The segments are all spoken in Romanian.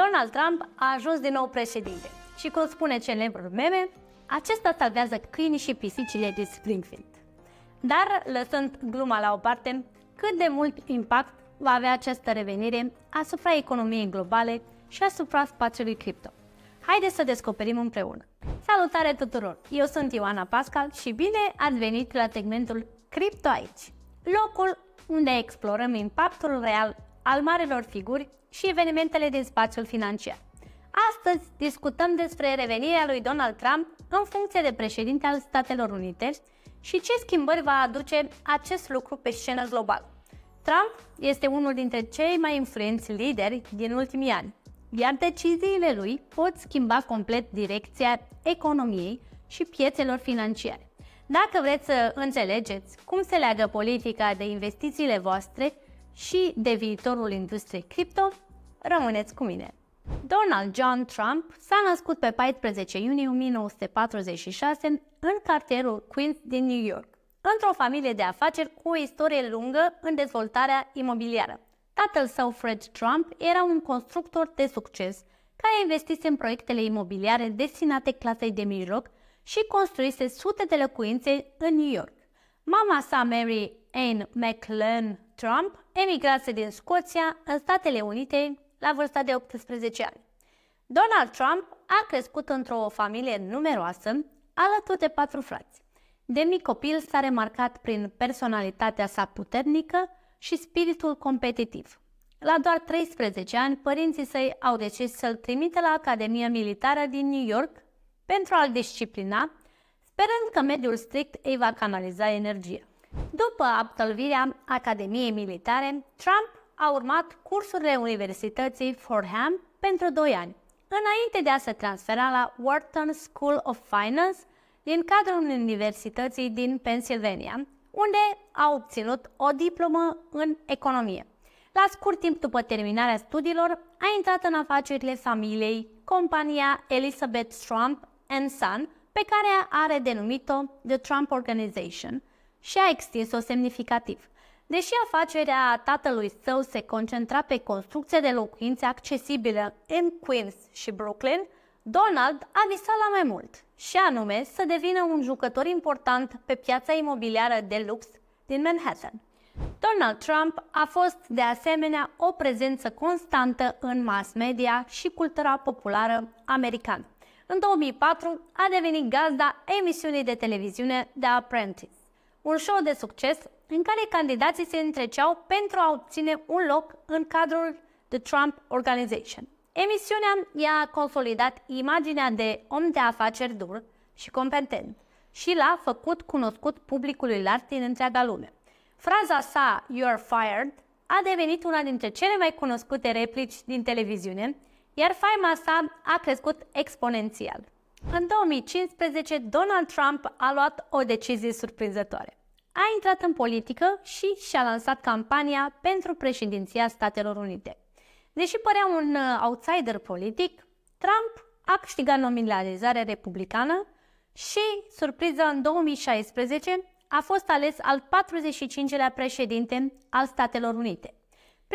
Donald Trump a ajuns din nou președinte și cum spune celebrul meme, acesta salvează câinii și pisicile din Springfield. Dar, lăsând gluma la o parte, cât de mult impact va avea această revenire asupra economiei globale și asupra spațiului cripto? Haideți să descoperim împreună! Salutare tuturor! Eu sunt Ioana Pascal și bine ați venit la segmentul Crypto aici, locul unde explorăm impactul real al marelor figuri și evenimentele din spațiul financiar. Astăzi discutăm despre revenirea lui Donald Trump în funcție de președinte al Statelor Unite și ce schimbări va aduce acest lucru pe scenă globală. Trump este unul dintre cei mai influenți lideri din ultimii ani, iar deciziile lui pot schimba complet direcția economiei și piețelor financiare. Dacă vreți să înțelegeți cum se leagă politica de investițiile voastre și de viitorul industriei cripto, rămâneți cu mine! Donald John Trump s-a născut pe 14 iunie 1946 în cartierul Queens din New York, într-o familie de afaceri cu o istorie lungă în dezvoltarea imobiliară. Tatăl său, Fred Trump, era un constructor de succes care investise în proiectele imobiliare destinate clasei de mijloc și construise sute de locuințe în New York. Mama sa Mary Ann McLean Trump emigrase din Scoția în Statele Unite la vârsta de 18 ani. Donald Trump a crescut într-o familie numeroasă, alături de patru frați. De mic copil s-a remarcat prin personalitatea sa puternică și spiritul competitiv. La doar 13 ani, părinții săi au decis să-l trimită la Academia Militară din New York pentru a-l disciplina sperând că mediul strict îi va canaliza energia. După absolvirea Academiei Militare, Trump a urmat cursurile Universității Fordham pentru 2 ani, înainte de a se transfera la Wharton School of Finance din cadrul Universității din Pennsylvania, unde a obținut o diplomă în economie. La scurt timp după terminarea studiilor, a intrat în afacerile familiei compania Elizabeth Trump Son, pe care are denumit-o The Trump Organization și a extins-o semnificativ. Deși afacerea tatălui său se concentra pe construcția de locuințe accesibile în Queens și Brooklyn, Donald a visat la mai mult, și anume să devină un jucător important pe piața imobiliară de lux din Manhattan. Donald Trump a fost de asemenea o prezență constantă în mass media și cultura populară americană. În 2004 a devenit gazda emisiunii de televiziune The Apprentice, un show de succes în care candidații se întreceau pentru a obține un loc în cadrul The Trump Organization. Emisiunea i-a consolidat imaginea de om de afaceri dur și competent și l-a făcut cunoscut publicului larg din întreaga lume. Fraza sa, You're fired, a devenit una dintre cele mai cunoscute replici din televiziune iar faima sa a crescut exponențial. În 2015, Donald Trump a luat o decizie surprinzătoare. A intrat în politică și și-a lansat campania pentru președinția Statelor Unite. Deși părea un uh, outsider politic, Trump a câștigat nominalizarea republicană și, surpriză, în 2016 a fost ales al 45-lea președinte al Statelor Unite.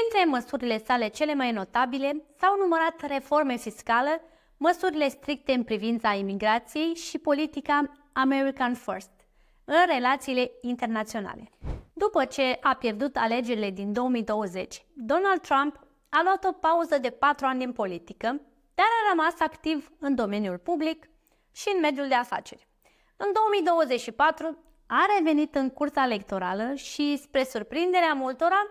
Printre măsurile sale cele mai notabile s-au numărat reforme fiscale, măsurile stricte în privința imigrației și politica American First în relațiile internaționale. După ce a pierdut alegerile din 2020, Donald Trump a luat o pauză de patru ani în politică, dar a rămas activ în domeniul public și în mediul de afaceri. În 2024 a revenit în cursa electorală și, spre surprinderea multora,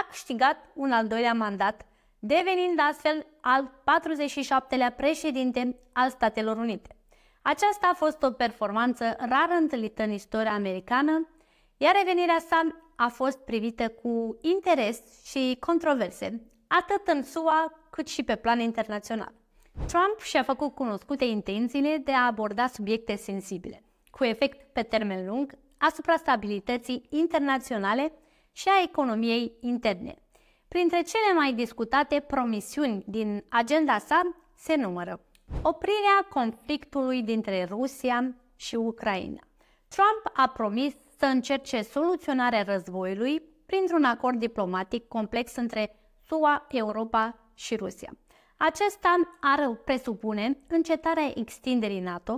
a câștigat un al doilea mandat, devenind astfel al 47-lea președinte al Statelor Unite. Aceasta a fost o performanță rar întâlnită în istoria americană, iar revenirea sa a fost privită cu interes și controverse, atât în SUA cât și pe plan internațional. Trump și-a făcut cunoscute intențiile de a aborda subiecte sensibile, cu efect pe termen lung asupra stabilității internaționale și a economiei interne. Printre cele mai discutate promisiuni din agenda sa se numără oprirea conflictului dintre Rusia și Ucraina. Trump a promis să încerce soluționarea războiului printr-un acord diplomatic complex între SUA, Europa și Rusia. Acesta ar presupune încetarea extinderii NATO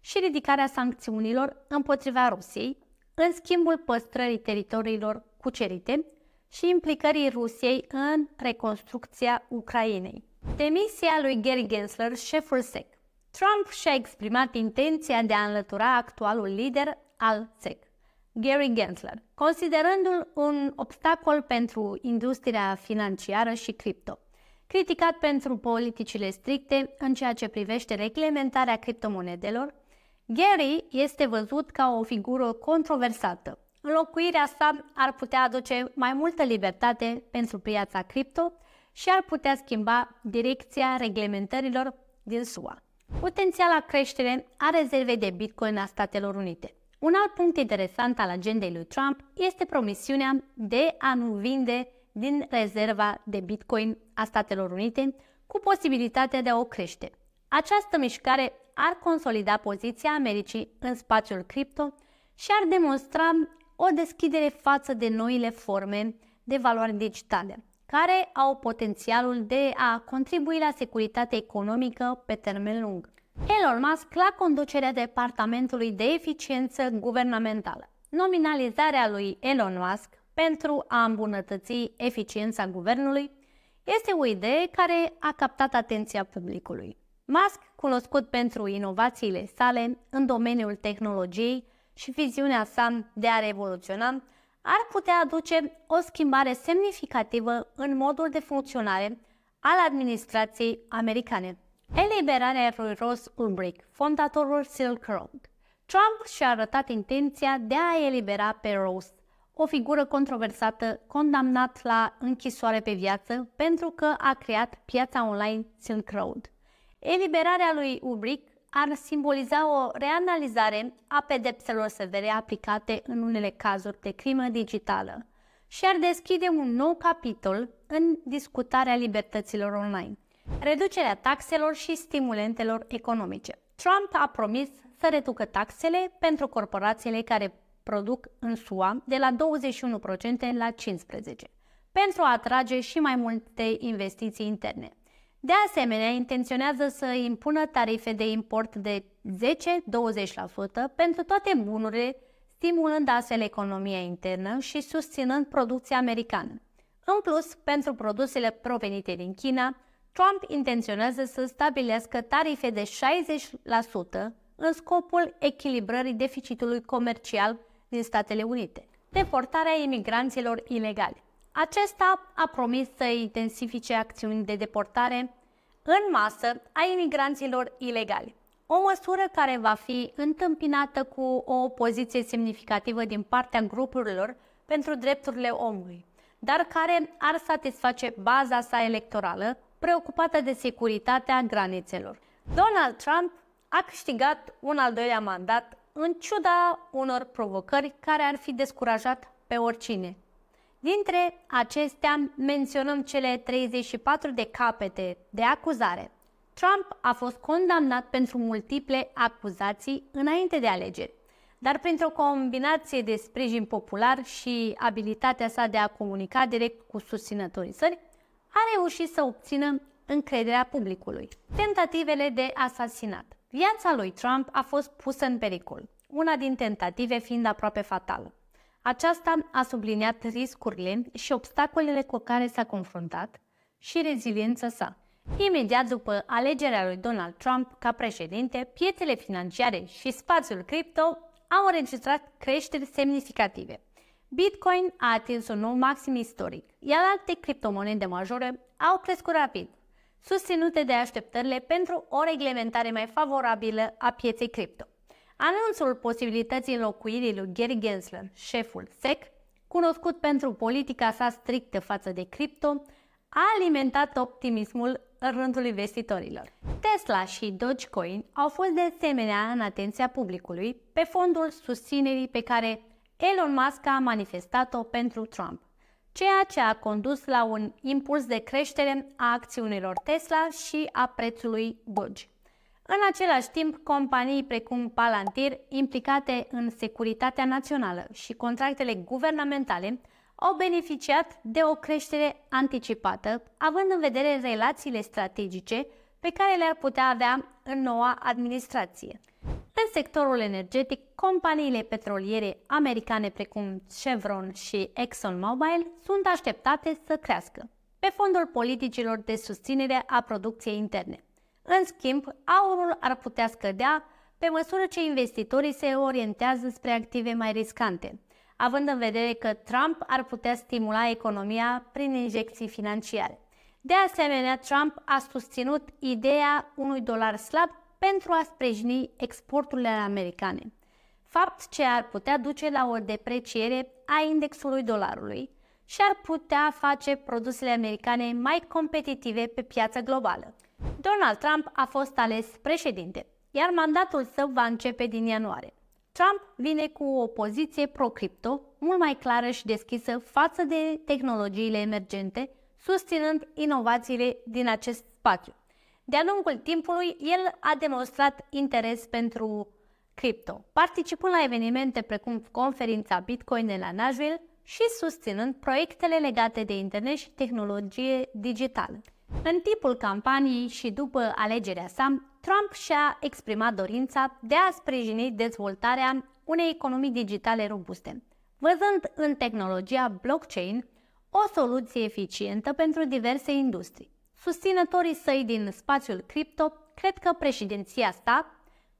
și ridicarea sancțiunilor împotriva Rusiei, în schimbul păstrării teritoriilor cucerite și implicării Rusiei în reconstrucția Ucrainei. Demisia lui Gary Gensler, șeful SEC. Trump și-a exprimat intenția de a înlătura actualul lider al SEC, Gary Gensler, considerându-l un obstacol pentru industria financiară și cripto. Criticat pentru politicile stricte în ceea ce privește reglementarea criptomonedelor, Gary este văzut ca o figură controversată, Înlocuirea sa ar putea aduce mai multă libertate pentru piața cripto și ar putea schimba direcția reglementărilor din SUA. Potențiala creștere a rezervei de Bitcoin a Statelor Unite. Un alt punct interesant al agendei lui Trump este promisiunea de a nu vinde din rezerva de Bitcoin a Statelor Unite cu posibilitatea de a o crește. Această mișcare ar consolida poziția Americii în spațiul cripto și ar demonstra o deschidere față de noile forme de valoare digitale, care au potențialul de a contribui la securitatea economică pe termen lung. Elon Musk la conducerea Departamentului de Eficiență Guvernamentală. Nominalizarea lui Elon Musk pentru a îmbunătăți eficiența guvernului este o idee care a captat atenția publicului. Musk, cunoscut pentru inovațiile sale în domeniul tehnologiei, și viziunea sa de a revoluționa ar putea aduce o schimbare semnificativă în modul de funcționare al administrației americane. Eliberarea lui Ross Ulbricht, fondatorul Silk Road. Trump și-a arătat intenția de a elibera pe Ross, o figură controversată condamnat la închisoare pe viață pentru că a creat piața online Silk Road. Eliberarea lui Ulbricht ar simboliza o reanalizare a pedepselor severe aplicate în unele cazuri de crimă digitală și ar deschide un nou capitol în discutarea libertăților online, reducerea taxelor și stimulentelor economice. Trump a promis să reducă taxele pentru corporațiile care produc în SUA de la 21% la 15%, pentru a atrage și mai multe investiții interne. De asemenea, intenționează să impună tarife de import de 10-20% pentru toate bunurile, stimulând astfel economia internă și susținând producția americană. În plus, pentru produsele provenite din China, Trump intenționează să stabilească tarife de 60% în scopul echilibrării deficitului comercial din Statele Unite, deportarea imigranților ilegali. Acesta a promis să intensifice acțiuni de deportare în masă a imigranților ilegali, o măsură care va fi întâmpinată cu o opoziție semnificativă din partea grupurilor pentru drepturile omului, dar care ar satisface baza sa electorală preocupată de securitatea granițelor. Donald Trump a câștigat un al doilea mandat în ciuda unor provocări care ar fi descurajat pe oricine. Dintre acestea menționăm cele 34 de capete de acuzare. Trump a fost condamnat pentru multiple acuzații înainte de alegeri, dar printr o combinație de sprijin popular și abilitatea sa de a comunica direct cu susținătorii săi, a reușit să obțină încrederea publicului. Tentativele de asasinat Viața lui Trump a fost pusă în pericol, una din tentative fiind aproape fatală. Aceasta a subliniat riscurile și obstacolele cu care s-a confruntat și reziliența sa. Imediat după alegerea lui Donald Trump ca președinte, piețele financiare și spațiul cripto au înregistrat creșteri semnificative. Bitcoin a atins un nou maxim istoric, iar alte criptomonede majore au crescut rapid, susținute de așteptările pentru o reglementare mai favorabilă a pieței cripto. Anunțul posibilității înlocuirii lui Gary Gensler, șeful SEC, cunoscut pentru politica sa strictă față de cripto, a alimentat optimismul în rândul investitorilor. Tesla și Dogecoin au fost de asemenea în atenția publicului pe fondul susținerii pe care Elon Musk a manifestat-o pentru Trump, ceea ce a condus la un impuls de creștere a acțiunilor Tesla și a prețului Doge. În același timp, companii precum Palantir, implicate în securitatea națională și contractele guvernamentale, au beneficiat de o creștere anticipată, având în vedere relațiile strategice pe care le-ar putea avea în noua administrație. În sectorul energetic, companiile petroliere americane precum Chevron și ExxonMobil sunt așteptate să crească, pe fondul politicilor de susținere a producției interne. În schimb, aurul ar putea scădea pe măsură ce investitorii se orientează spre active mai riscante, având în vedere că Trump ar putea stimula economia prin injecții financiare. De asemenea, Trump a susținut ideea unui dolar slab pentru a sprijini exporturile americane, fapt ce ar putea duce la o depreciere a indexului dolarului și ar putea face produsele americane mai competitive pe piața globală. Donald Trump a fost ales președinte, iar mandatul său va începe din ianuarie. Trump vine cu o poziție pro-cripto, mult mai clară și deschisă față de tehnologiile emergente, susținând inovațiile din acest spațiu. De-a lungul timpului, el a demonstrat interes pentru cripto, participând la evenimente precum conferința Bitcoin de la Nashville și susținând proiectele legate de internet și tehnologie digitală. În timpul campaniei și după alegerea sa, Trump și-a exprimat dorința de a sprijini dezvoltarea unei economii digitale robuste, văzând în tehnologia blockchain o soluție eficientă pentru diverse industrii. Susținătorii săi din spațiul cripto cred că președinția sa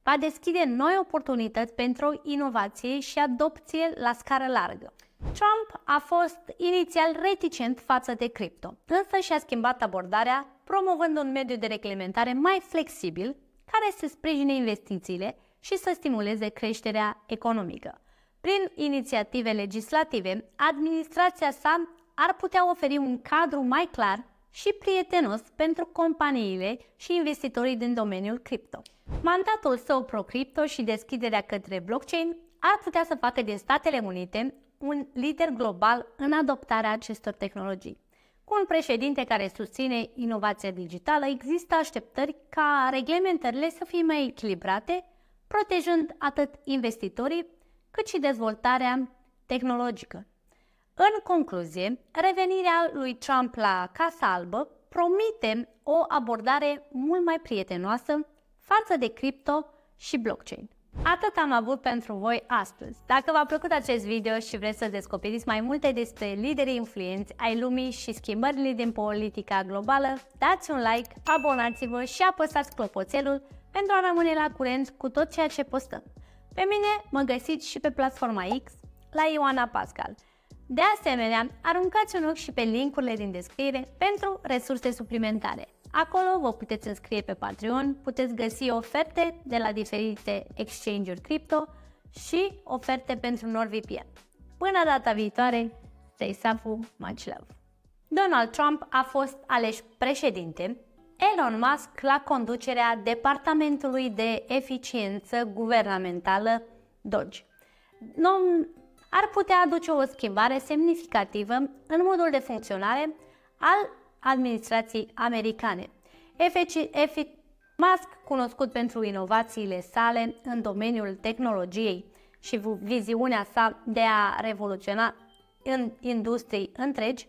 va deschide noi oportunități pentru inovație și adopție la scară largă. Trump a fost inițial reticent față de cripto, însă și-a schimbat abordarea promovând un mediu de reglementare mai flexibil care să sprijine investițiile și să stimuleze creșterea economică. Prin inițiative legislative, administrația sa ar putea oferi un cadru mai clar și prietenos pentru companiile și investitorii din domeniul cripto. Mandatul său pro-cripto și deschiderea către blockchain ar putea să facă de Statele Unite un lider global în adoptarea acestor tehnologii. Cu un președinte care susține inovația digitală, există așteptări ca reglementările să fie mai echilibrate, protejând atât investitorii cât și dezvoltarea tehnologică. În concluzie, revenirea lui Trump la Casa Albă promite o abordare mult mai prietenoasă față de cripto și blockchain. Atât am avut pentru voi astăzi. Dacă v-a plăcut acest video și vreți să descoperiți mai multe despre liderii influenți ai lumii și schimbările din politica globală, dați un like, abonați-vă și apăsați clopoțelul pentru a rămâne la curent cu tot ceea ce postăm. Pe mine mă găsiți și pe platforma X la Ioana Pascal. De asemenea, aruncați un ochi și pe linkurile din descriere pentru resurse suplimentare. Acolo vă puteți înscrie pe Patreon, puteți găsi oferte de la diferite exchange-uri cripto și oferte pentru NordVPN. Până data viitoare, stay safe, much love! Donald Trump a fost aleș președinte, Elon Musk la conducerea Departamentului de Eficiență Guvernamentală Dodge. Nom ar putea aduce o schimbare semnificativă în modul de funcționare al administrației americane. Efic Musk, cunoscut pentru inovațiile sale în domeniul tehnologiei și viziunea sa de a revoluționa în industrii întregi,